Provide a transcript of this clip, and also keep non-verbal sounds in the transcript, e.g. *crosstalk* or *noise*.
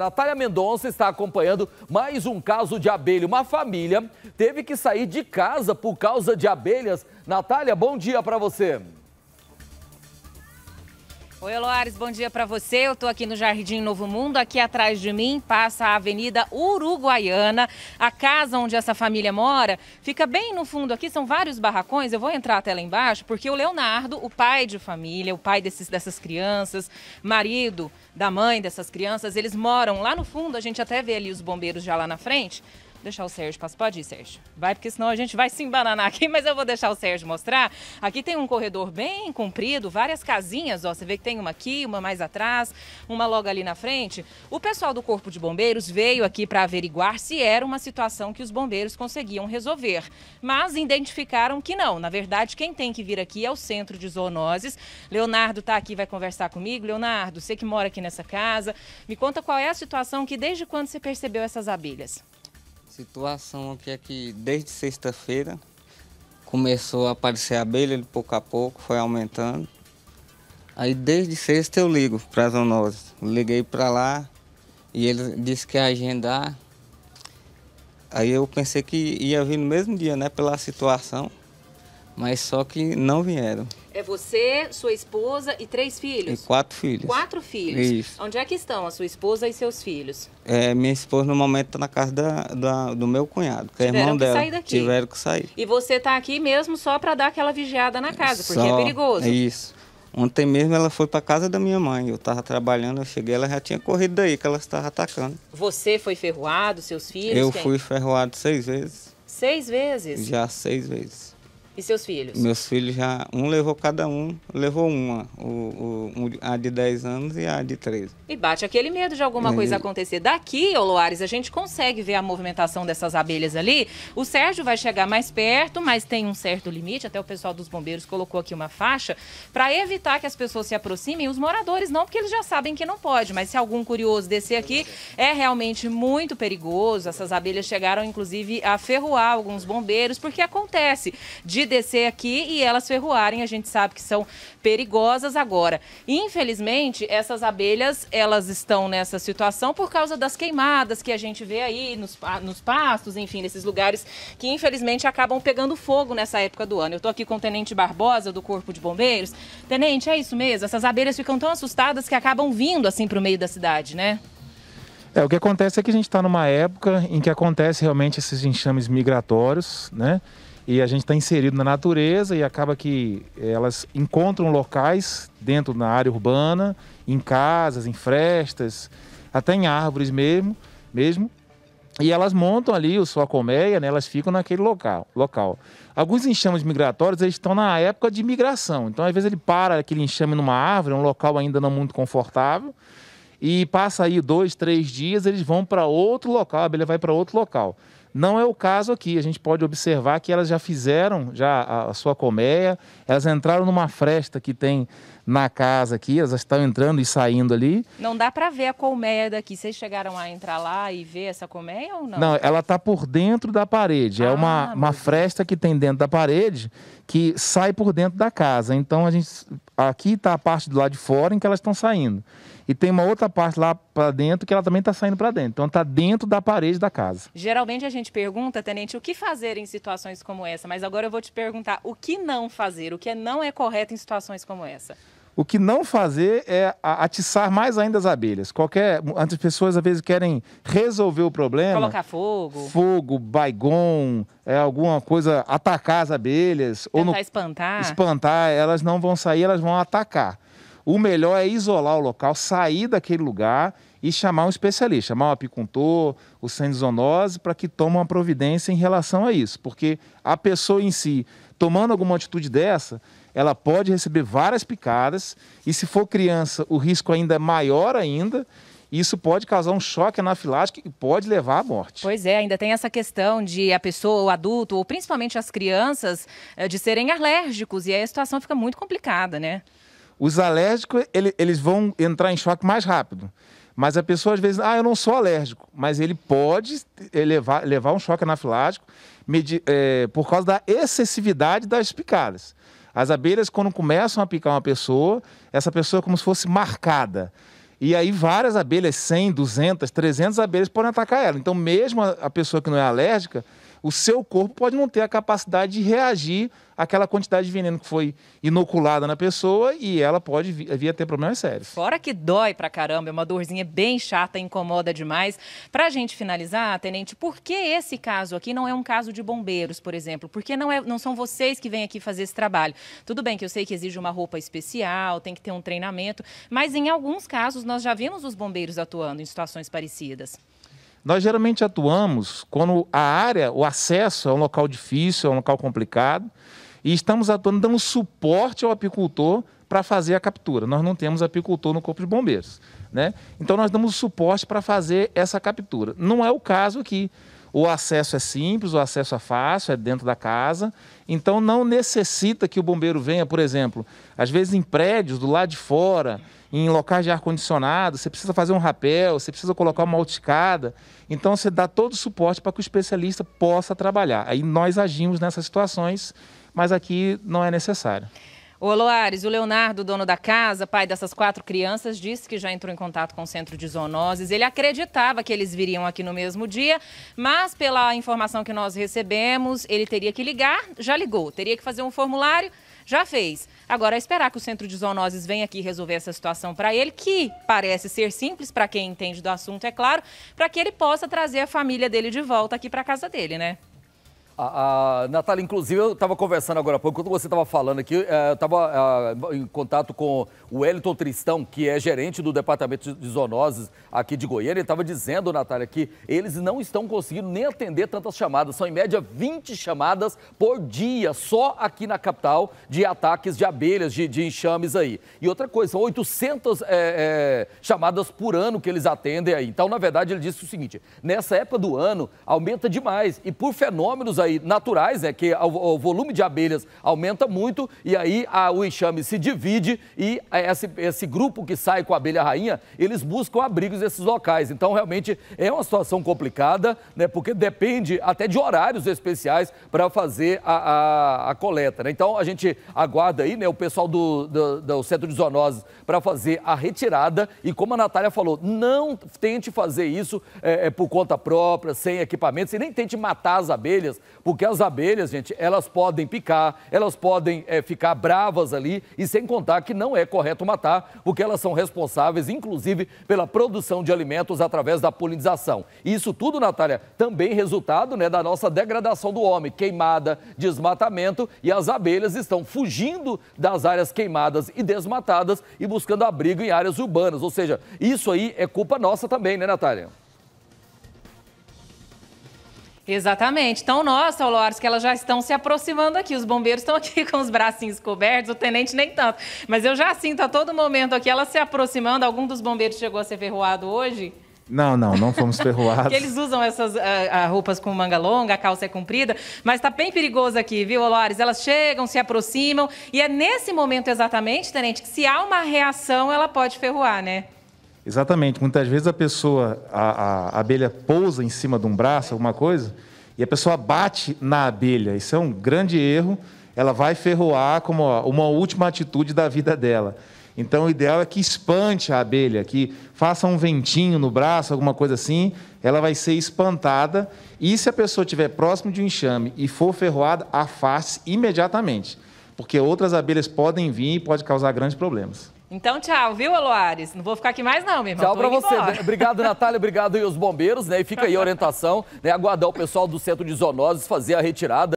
Natália Mendonça está acompanhando mais um caso de abelha. Uma família teve que sair de casa por causa de abelhas. Natália, bom dia para você. Oi, Loares, bom dia para você. Eu estou aqui no Jardim Novo Mundo. Aqui atrás de mim passa a Avenida Uruguaiana. A casa onde essa família mora fica bem no fundo aqui, são vários barracões. Eu vou entrar até lá embaixo, porque o Leonardo, o pai de família, o pai desses, dessas crianças, marido da mãe dessas crianças, eles moram lá no fundo. A gente até vê ali os bombeiros já lá na frente deixar o Sérgio passar. Pode ir, Sérgio. Vai, porque senão a gente vai se embananar aqui, *laughs* mas eu vou deixar o Sérgio mostrar. Aqui tem um corredor bem comprido, várias casinhas, ó. Você vê que tem uma aqui, uma mais atrás, uma logo ali na frente. O pessoal do Corpo de Bombeiros veio aqui para averiguar se era uma situação que os bombeiros conseguiam resolver. Mas identificaram que não. Na verdade, quem tem que vir aqui é o Centro de Zoonoses. Leonardo está aqui, vai conversar comigo. Leonardo, você que mora aqui nessa casa, me conta qual é a situação que desde quando você percebeu essas abelhas? Situação aqui é que desde sexta-feira começou a aparecer abelha, ele pouco a pouco foi aumentando. Aí desde sexta eu ligo para a zoonose. Liguei para lá e ele disse que ia agendar. Aí eu pensei que ia vir no mesmo dia, né, pela situação, mas só que não vieram. É você, sua esposa e três filhos? E quatro filhos. Quatro filhos. Isso. Onde é que estão a sua esposa e seus filhos? É, minha esposa, no momento, está na casa da, da, do meu cunhado, que é Tiveram é irmão que dela. Sair daqui. Tiveram que sair. E você está aqui mesmo só para dar aquela vigiada na casa, só... porque é perigoso. É isso. Ontem mesmo ela foi para casa da minha mãe. Eu estava trabalhando, eu cheguei, ela já tinha corrido daí, que ela estava atacando. Você foi ferroado, seus filhos? Eu quem? fui ferroado seis vezes. Seis vezes? Já seis vezes. E seus filhos? Meus filhos já, um levou cada um, levou uma, o, o, a de 10 anos e a de 13. E bate aquele medo de alguma é. coisa acontecer. Daqui, ô Loares, a gente consegue ver a movimentação dessas abelhas ali. O Sérgio vai chegar mais perto, mas tem um certo limite, até o pessoal dos bombeiros colocou aqui uma faixa, para evitar que as pessoas se aproximem, os moradores não, porque eles já sabem que não pode, mas se algum curioso descer aqui, é realmente muito perigoso. Essas abelhas chegaram, inclusive, a ferroar alguns bombeiros, porque acontece. De de descer aqui e elas ferroarem, a gente sabe que são perigosas agora. Infelizmente, essas abelhas, elas estão nessa situação por causa das queimadas que a gente vê aí nos, nos pastos, enfim, nesses lugares que infelizmente acabam pegando fogo nessa época do ano. Eu estou aqui com o Tenente Barbosa do Corpo de Bombeiros. Tenente, é isso mesmo? Essas abelhas ficam tão assustadas que acabam vindo assim para o meio da cidade, né? É, o que acontece é que a gente está numa época em que acontece realmente esses enxames migratórios, né? e a gente está inserido na natureza e acaba que eh, elas encontram locais dentro da área urbana, em casas, em frestas, até em árvores mesmo, mesmo. E elas montam ali a sua colmeia, né? elas ficam naquele local. local. Alguns enxames migratórios eles estão na época de migração. Então, às vezes, ele para aquele enxame numa árvore, é um local ainda não muito confortável, e passa aí dois, três dias, eles vão para outro local, a abelha vai para outro local. Não é o caso aqui. A gente pode observar que elas já fizeram já a, a sua colmeia, elas entraram numa fresta que tem na casa aqui, elas estão entrando e saindo ali. Não dá para ver a colmeia daqui. Vocês chegaram a entrar lá e ver essa colmeia ou não? Não, ela está por dentro da parede. É ah, é uma, uma fresta que tem dentro da parede que sai por dentro da casa. Então a gente aqui está a parte do lado de fora em que elas estão saindo. E tem uma outra parte lá para dentro que ela também está saindo para dentro. Então está dentro da parede da casa. Geralmente a gente pergunta, tenente, o que fazer em situações como essa? Mas agora eu vou te perguntar o que não fazer, o que não é correto em situações como essa. O que não fazer é atiçar mais ainda as abelhas. Qualquer, as pessoas às vezes querem resolver o problema. Colocar fogo. Fogo, baigon, é, alguma coisa, atacar as abelhas. Tentar ou no, espantar. Espantar, elas não vão sair, elas vão atacar. O melhor é isolar o local, sair daquele lugar e chamar um especialista, chamar um apicultor, o zoonose, para que tome uma providência em relação a isso. Porque a pessoa em si, tomando alguma atitude dessa, ela pode receber várias picadas e se for criança, o risco ainda é maior ainda. Isso pode causar um choque anafilático e pode levar à morte. Pois é, ainda tem essa questão de a pessoa, o adulto, ou principalmente as crianças, eh, de serem alérgicos, e aí a situação fica muito complicada, né? Os alérgicos, ele, eles vão entrar em choque mais rápido. Mas a pessoa às vezes, ah, eu não sou alérgico, mas ele pode levar, levar um choque anafilático medir, é, eh, por causa da excessividade das picadas. As abelhas, quando começam a picar uma pessoa, essa pessoa é como se fosse marcada. E aí várias abelhas, 100, 200, 300 abelhas podem atacar ela. Então, mesmo a pessoa que não é alérgica, o seu corpo pode não ter a capacidade de reagir àquela quantidade de veneno que foi inoculada na pessoa e ela pode vir, vir a ter problemas sérios. Fora que dói pra caramba, é uma dorzinha bem chata, incomoda demais. Pra gente finalizar, Tenente, por que esse caso aqui não é um caso de bombeiros, por exemplo? Porque não, é, não são vocês que vêm aqui fazer esse trabalho. Tudo bem que eu sei que exige uma roupa especial, tem que ter um treinamento, mas em alguns casos nós já vimos os bombeiros atuando em situações parecidas. Nós geralmente atuamos quando a área, o acesso é um local difícil, é um local complicado, e estamos atuando dando suporte ao apicultor para fazer a captura. Nós não temos apicultor no Corpo de Bombeiros. Né? Então, nós damos suporte para fazer essa captura. Não é o caso aqui. O acesso é simples, o acesso é fácil, é dentro da casa. Então, não necessita que o bombeiro venha, por exemplo, às vezes em prédios do lado de fora em locais de ar-condicionado, você precisa fazer um rapel, você precisa colocar uma alticada. Então, você dá todo o suporte para que o especialista possa trabalhar. Aí nós agimos nessas situações, mas aqui não é necessário. Ô Loares, o Leonardo, dono da casa, pai dessas quatro crianças, disse que já entrou em contato com o centro de zoonoses. Ele acreditava que eles viriam aqui no mesmo dia, mas pela informação que nós recebemos, ele teria que ligar, já ligou, teria que fazer um formulário já fez. Agora, esperar que o Centro de Zoonoses venha aqui resolver essa situação para ele, que parece ser simples para quem entende do assunto, é claro, para que ele possa trazer a família dele de volta aqui para casa dele, né? A, a Natália, inclusive, eu estava conversando agora há pouco, quando você estava falando aqui, é, eu estava é, em contato com o Wellington Tristão, que é gerente do Departamento de Zoonoses aqui de Goiânia. Ele estava dizendo, Natália, que eles não estão conseguindo nem atender tantas chamadas. São, em média, 20 chamadas por dia, só aqui na capital, de ataques de abelhas, de, de enxames aí. E outra coisa, são 800 é, é, chamadas por ano que eles atendem aí. Então, na verdade, ele disse o seguinte, nessa época do ano, aumenta demais. E por fenômenos aí, aí naturais, né, que o, volume de abelhas aumenta muito e aí a, o enxame se divide e esse, esse grupo que sai com a abelha rainha, eles buscam abrigos nesses locais. Então, realmente, é uma situação complicada, né, porque depende até de horários especiais para fazer a, a, a coleta. Né? Então, a gente aguarda aí né, o pessoal do, do, do Centro de Zoonoses para fazer a retirada e, como a Natália falou, não tente fazer isso é, é por conta própria, sem equipamentos e nem tente matar as abelhas, porque as abelhas, gente, elas podem picar, elas podem é, ficar bravas ali, e sem contar que não é correto matar, porque elas são responsáveis, inclusive, pela produção de alimentos através da polinização. E isso tudo, Natália, também resultado né, da nossa degradação do homem, queimada, desmatamento, e as abelhas estão fugindo das áreas queimadas e desmatadas e buscando abrigo em áreas urbanas. Ou seja, isso aí é culpa nossa também, né, Natália? Exatamente. Então, nossa, Olores, que elas já estão se aproximando aqui. Os bombeiros estão aqui *laughs* com os bracinhos cobertos, o tenente nem tanto. Mas eu já sinto a todo momento aqui elas se aproximando. Algum dos bombeiros chegou a ser ferroado hoje? Não, não, não fomos *laughs* ferroados. Porque eles usam essas a, eh, eh, roupas com manga longa, a calça é comprida, mas está bem perigoso aqui, viu, Olores? Elas chegam, se aproximam, e é nesse momento exatamente, Tenente, que se há uma reação, ela pode ferroar, né? Exatamente. Muitas vezes a pessoa, a, a abelha pousa em cima de um braço, alguma coisa, e a pessoa bate na abelha. Isso é um grande erro. Ela vai ferroar como uma última atitude da vida dela. Então, o ideal é que espante a abelha, que faça um ventinho no braço, alguma coisa assim, ela vai ser espantada. E se a pessoa estiver próximo de um enxame e for ferroada, afaste imediatamente, porque outras abelhas podem vir e pode causar grandes problemas. Então, tchau, viu, Aloares? Não vou ficar aqui mais, não, meu irmão. Tchau pra você. *laughs* Obrigado, Natália. Obrigado e os bombeiros, né? E fica aí a orientação, né? Aguardar o pessoal do centro de zoonoses fazer a retirada.